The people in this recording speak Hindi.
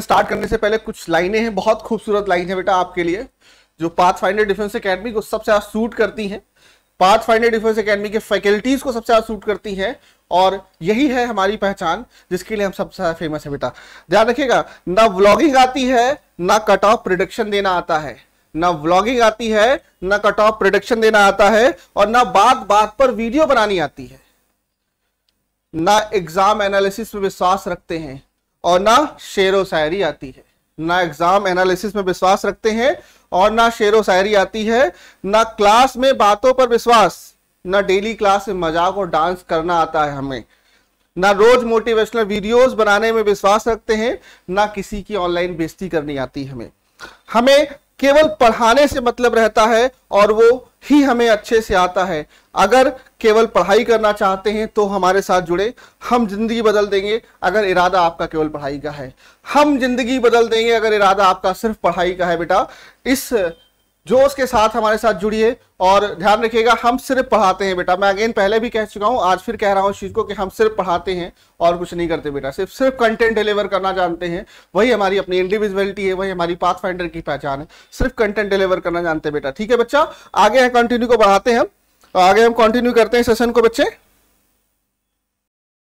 स्टार्ट करने से पहले कुछ लाइनें हैं बहुत खूबसूरत लाइन है बेटा आपके लिए जो पाथ फाइंडर डिफेंस अकेडमी को सबसे ज्यादा सूट करती है पाथ फाइंडर डिफेंस अकेडमी के फैकल्टीज को सबसे ज्यादा सूट करती है और यही है हमारी पहचान जिसके लिए हम सबसे ज्यादा फेमस है बेटा ध्यान रखिएगा ना व्लॉगिंग आती है ना कट ऑफ प्रोडक्शन देना आता है ना व्लॉगिंग आती है ना कट ऑफ प्रोडक्शन देना आता है और ना बात बात पर वीडियो बनानी आती है ना एग्जाम एनालिसिस में विश्वास रखते हैं और ना शेर व शायरी आती है ना एग्जाम एनालिसिस में विश्वास रखते हैं और ना शेर व शायरी आती है ना क्लास में बातों पर विश्वास ना डेली क्लास में मजाक और डांस करना आता है हमें ना रोज मोटिवेशनल वीडियोस बनाने में विश्वास रखते हैं ना किसी की ऑनलाइन बेजती करनी आती हमें हमें केवल पढ़ाने से मतलब रहता है और वो ही हमें अच्छे से आता है अगर केवल पढ़ाई करना चाहते हैं तो हमारे साथ जुड़े हम जिंदगी बदल देंगे अगर इरादा आपका केवल पढ़ाई का है हम जिंदगी बदल देंगे अगर इरादा आपका सिर्फ पढ़ाई का है बेटा इस जो उसके साथ हमारे साथ जुड़िए और ध्यान रखिएगा हम सिर्फ पढ़ाते हैं बेटा मैं अगेन पहले भी कह चुका हूँ आज फिर कह रहा हूँ चीज़ को कि हम सिर्फ पढ़ाते हैं और कुछ नहीं करते बेटा सिर्फ सिर्फ कंटेंट डिलीवर करना जानते हैं वही हमारी अपनी इंडिविजुअलिटी है वही हमारी पाथ फाइंडर की पहचान है सिर्फ कंटेंट डिलीवर करना जानते हैं बेटा ठीक है बच्चा आगे कंटिन्यू को बढ़ाते हैं हम आगे हम कंटिन्यू करते हैं सेशन को बच्चे